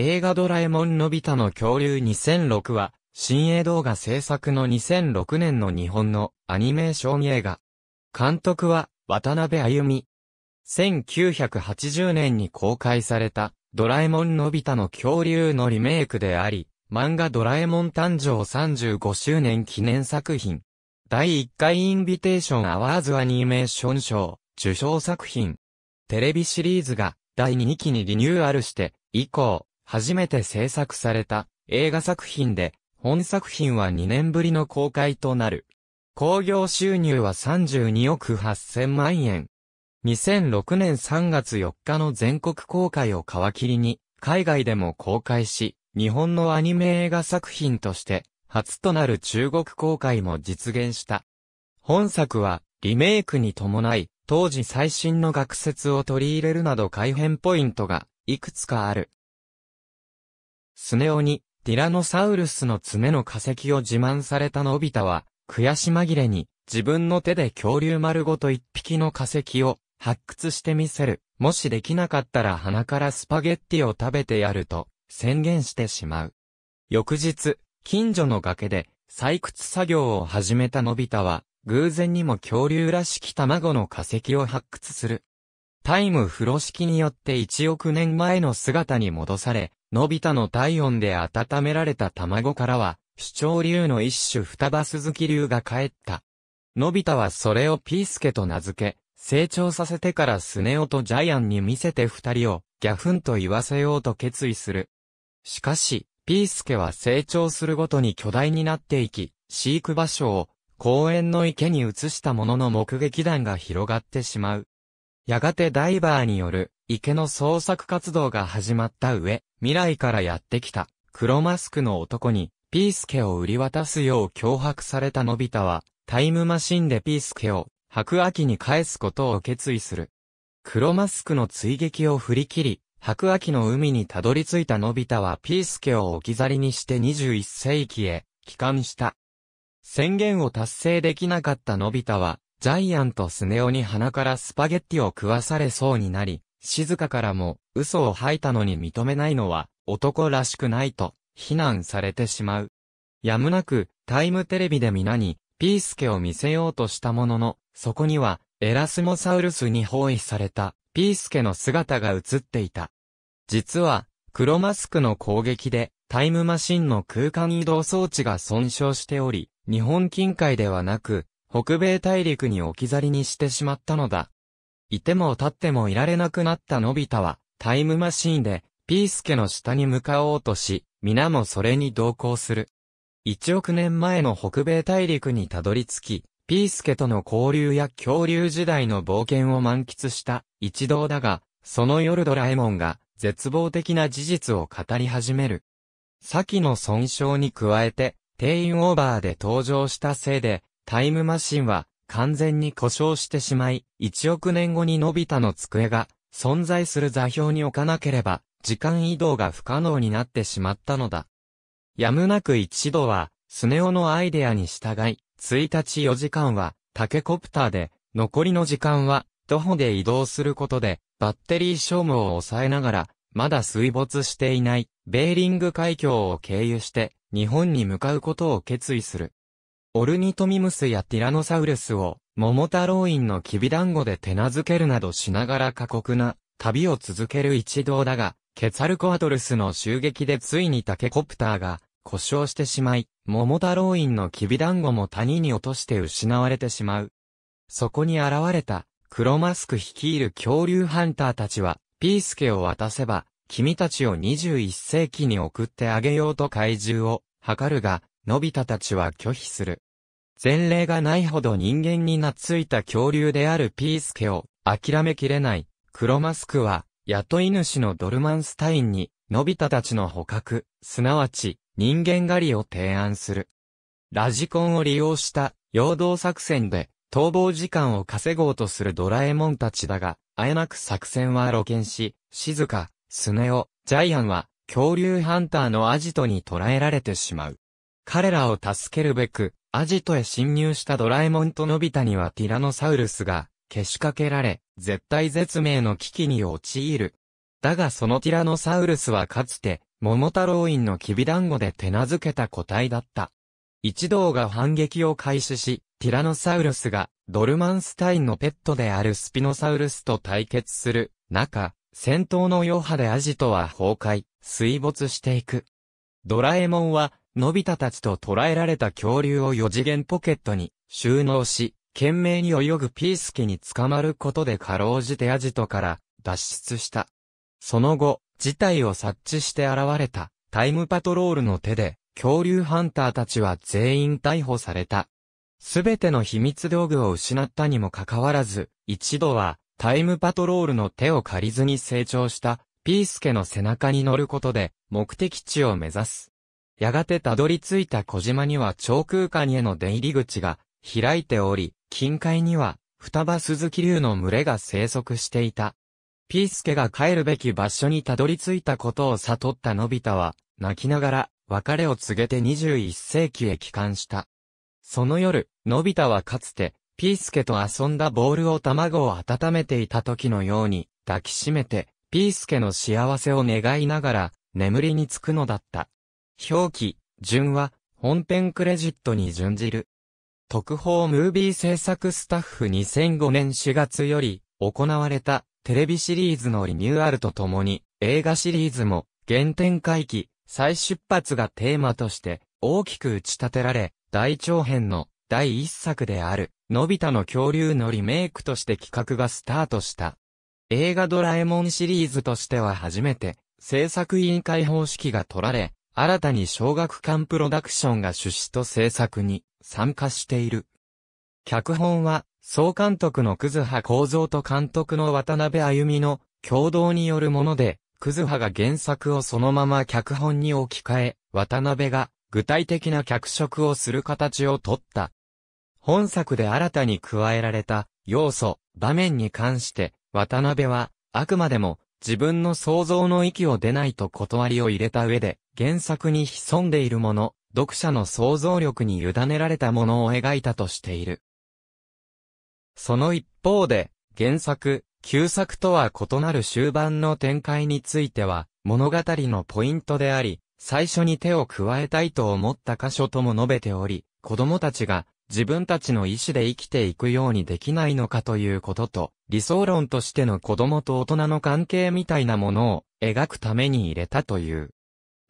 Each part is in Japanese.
映画ドラえもんのび太の恐竜2006は、新映動画制作の2006年の日本のアニメーション映画。監督は渡辺歩美。1980年に公開されたドラえもんのび太の恐竜のリメイクであり、漫画ドラえもん誕生35周年記念作品。第1回インビテーションアワーズアニメーション賞受賞作品。テレビシリーズが第2期にリニューアルして以降、初めて制作された映画作品で、本作品は2年ぶりの公開となる。興行収入は32億8000万円。2006年3月4日の全国公開を皮切りに、海外でも公開し、日本のアニメ映画作品として、初となる中国公開も実現した。本作は、リメイクに伴い、当時最新の学説を取り入れるなど改変ポイントが、いくつかある。スネオに、ティラノサウルスの爪の化石を自慢されたのび太は、悔し紛れに、自分の手で恐竜丸ごと一匹の化石を発掘してみせる。もしできなかったら鼻からスパゲッティを食べてやると宣言してしまう。翌日、近所の崖で採掘作業を始めたのび太は、偶然にも恐竜らしき卵の化石を発掘する。タイム風呂式によって1億年前の姿に戻され、のび太の体温で温められた卵からは、主張流の一種双葉鈴木流が帰った。のび太はそれをピースケと名付け、成長させてからスネ夫とジャイアンに見せて二人をギャフンと言わせようと決意する。しかし、ピースケは成長するごとに巨大になっていき、飼育場所を公園の池に移したものの目撃談が広がってしまう。やがてダイバーによる池の創作活動が始まった上、未来からやってきた黒マスクの男にピースケを売り渡すよう脅迫されたのび太は、タイムマシンでピースケを白亜紀に返すことを決意する。黒マスクの追撃を振り切り、白亜紀の海にたどり着いたのび太はピースケを置き去りにして21世紀へ帰還した。宣言を達成できなかったのび太は、ジャイアントスネオに鼻からスパゲッティを食わされそうになり、静香からも、嘘を吐いたのに認めないのは、男らしくないと、非難されてしまう。やむなく、タイムテレビで皆に、ピースケを見せようとしたものの、そこには、エラスモサウルスに包囲された、ピースケの姿が映っていた。実は、黒マスクの攻撃で、タイムマシンの空間移動装置が損傷しており、日本近海ではなく、北米大陸に置き去りにしてしまったのだ。いても立ってもいられなくなったのび太は、タイムマシーンで、ピースケの下に向かおうとし、皆もそれに同行する。1億年前の北米大陸にたどり着き、ピースケとの交流や恐竜時代の冒険を満喫した一同だが、その夜ドラえもんが絶望的な事実を語り始める。先の損傷に加えて、定員オーバーで登場したせいで、タイムマシンは完全に故障してしまい、1億年後にのび太の机が存在する座標に置かなければ、時間移動が不可能になってしまったのだ。やむなく一度は、スネ夫のアイデアに従い、1日4時間は、タケコプターで、残りの時間は、徒歩で移動することで、バッテリー消耗を抑えながら、まだ水没していない、ベーリング海峡を経由して、日本に向かうことを決意する。オルニトミムスやティラノサウルスを、桃太郎院のきび団子で手名付けるなどしながら過酷な旅を続ける一同だが、ケツァルコアトルスの襲撃でついにタケコプターが故障してしまい、桃太郎院のきび団子も谷に落として失われてしまう。そこに現れた、黒マスク率いる恐竜ハンターたちは、ピースケを渡せば、君たちを21世紀に送ってあげようと怪獣を、図るが、のび太たちは拒否する。前例がないほど人間に懐いた恐竜であるピースケを諦めきれない黒マスクは雇い主のドルマンスタインにのび太たちの捕獲、すなわち人間狩りを提案する。ラジコンを利用した陽動作戦で逃亡時間を稼ごうとするドラえもんたちだが、あえなく作戦は露見し、静か、スネオ、ジャイアンは恐竜ハンターのアジトに捕らえられてしまう。彼らを助けるべく、アジトへ侵入したドラえもんとのび太にはティラノサウルスが、けしかけられ、絶体絶命の危機に陥る。だがそのティラノサウルスはかつて、桃太郎院のきび団子で手なずけた個体だった。一同が反撃を開始し、ティラノサウルスが、ドルマンスタインのペットであるスピノサウルスと対決する中、戦闘の余波でアジトは崩壊、水没していく。ドラえもんは、のび太たちと捕らえられた恐竜を四次元ポケットに収納し、懸命に泳ぐピース機に捕まることでかろうじてアジトから脱出した。その後、事態を察知して現れたタイムパトロールの手で恐竜ハンターたちは全員逮捕された。すべての秘密道具を失ったにもかかわらず、一度はタイムパトロールの手を借りずに成長したピースケの背中に乗ることで目的地を目指す。やがてたどり着いた小島には超空間への出入り口が開いており、近海には双葉鈴木竜の群れが生息していた。ピースケが帰るべき場所にたどり着いたことを悟ったのび太は、泣きながら別れを告げて21世紀へ帰還した。その夜、のび太はかつて、ピースケと遊んだボールを卵を温めていた時のように抱きしめて、ピースケの幸せを願いながら眠りにつくのだった。表記、順は、本編クレジットに準じる。特報ムービー制作スタッフ2005年4月より、行われた、テレビシリーズのリニューアルとともに、映画シリーズも、原点回帰、再出発がテーマとして、大きく打ち立てられ、大長編の、第一作である、のび太の恐竜のリメイクとして企画がスタートした。映画ドラえもんシリーズとしては初めて、制作委員会方式が取られ、新たに小学館プロダクションが出資と制作に参加している。脚本は、総監督の葛葉構造と監督の渡辺歩美の共同によるもので、葛葉が原作をそのまま脚本に置き換え、渡辺が具体的な脚色をする形をとった。本作で新たに加えられた要素、場面に関して、渡辺は、あくまでも自分の想像の域を出ないと断りを入れた上で、原作に潜んでいるもの、読者の想像力に委ねられたものを描いたとしている。その一方で、原作、旧作とは異なる終盤の展開については、物語のポイントであり、最初に手を加えたいと思った箇所とも述べており、子供たちが自分たちの意志で生きていくようにできないのかということと、理想論としての子供と大人の関係みたいなものを描くために入れたという。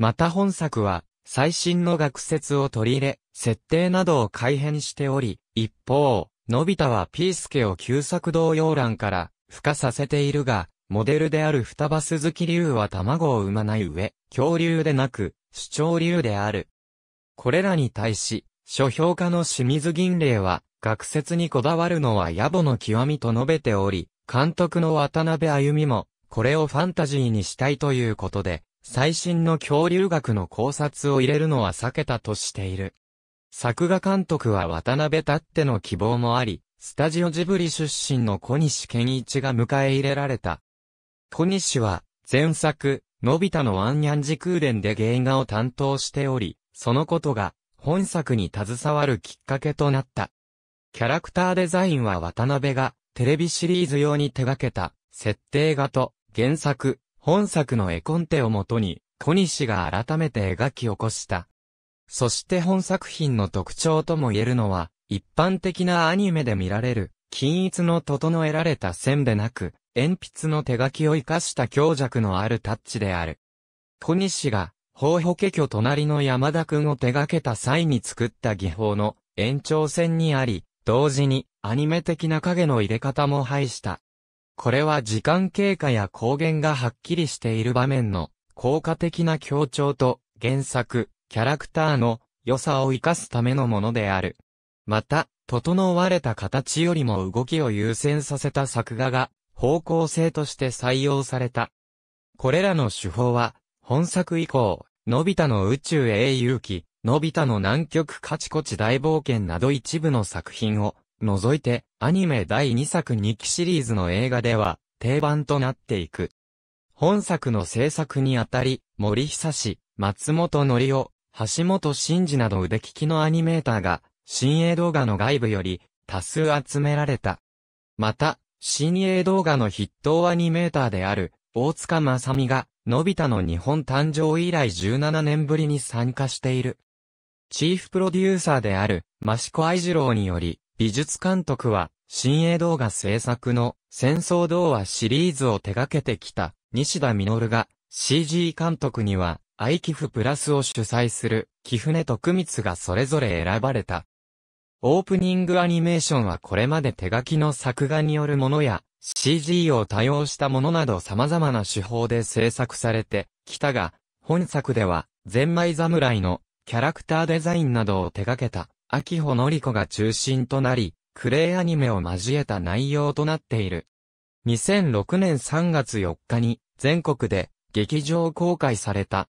また本作は、最新の学説を取り入れ、設定などを改変しており、一方、のび太はピースケを旧作同様欄から孵化させているが、モデルである双葉鈴木竜は卵を産まない上、恐竜でなく、主張竜である。これらに対し、書評家の清水銀霊は、学説にこだわるのは野暮の極みと述べており、監督の渡辺歩も、これをファンタジーにしたいということで、最新の恐竜学の考察を入れるのは避けたとしている。作画監督は渡辺たっての希望もあり、スタジオジブリ出身の小西健一が迎え入れられた。小西は、前作、のび太のワンニャン時空伝で原画を担当しており、そのことが、本作に携わるきっかけとなった。キャラクターデザインは渡辺が、テレビシリーズ用に手掛けた、設定画と、原作、本作の絵コンテをもとに、小西が改めて描き起こした。そして本作品の特徴とも言えるのは、一般的なアニメで見られる、均一の整えられた線でなく、鉛筆の手書きを活かした強弱のあるタッチである。小西が、法保家居隣の山田くんを手掛けた際に作った技法の延長線にあり、同時にアニメ的な影の入れ方も配した。これは時間経過や光源がはっきりしている場面の効果的な強調と原作、キャラクターの良さを活かすためのものである。また、整われた形よりも動きを優先させた作画が方向性として採用された。これらの手法は、本作以降、のび太の宇宙英雄記、のび太の南極カチコチ大冒険など一部の作品を除いて、アニメ第2作2期シリーズの映画では、定番となっていく。本作の制作にあたり、森久志、松本のりお、橋本真二など腕利きのアニメーターが、新鋭動画の外部より、多数集められた。また、新鋭動画の筆頭アニメーターである、大塚正美が、のび太の日本誕生以来17年ぶりに参加している。チーフプロデューサーである、益子愛ロ郎により、美術監督は、新映動画制作の戦争童話シリーズを手掛けてきた西田実が CG 監督には、アイキフプラスを主催する、貴船徳光がそれぞれ選ばれた。オープニングアニメーションはこれまで手書きの作画によるものや、CG を多用したものなど様々な手法で制作されてきたが、本作では、ゼンマイ侍のキャラクターデザインなどを手掛けた。秋穂のり子が中心となり、クレイアニメを交えた内容となっている。2006年3月4日に全国で劇場公開された。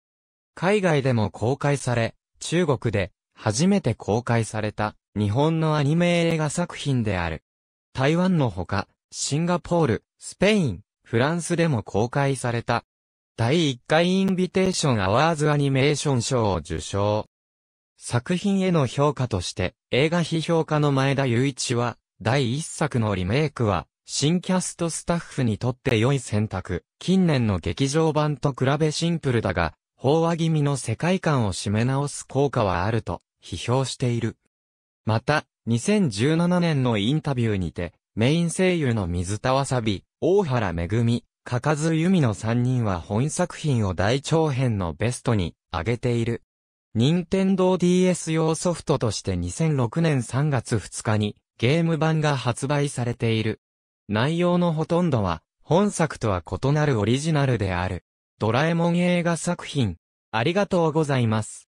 海外でも公開され、中国で初めて公開された日本のアニメ映画作品である。台湾のほか、シンガポール、スペイン、フランスでも公開された。第1回インビテーションアワーズアニメーション賞を受賞。作品への評価として、映画批評家の前田雄一は、第一作のリメイクは、新キャストスタッフにとって良い選択。近年の劇場版と比べシンプルだが、飽和気味の世界観を締め直す効果はあると批評している。また、2017年のインタビューにて、メイン声優の水田わさび、大原めぐみ、かかずゆみの3人は本作品を大長編のベストに挙げている。任天堂 DS 用ソフトとして2006年3月2日にゲーム版が発売されている。内容のほとんどは本作とは異なるオリジナルである。ドラえもん映画作品。ありがとうございます。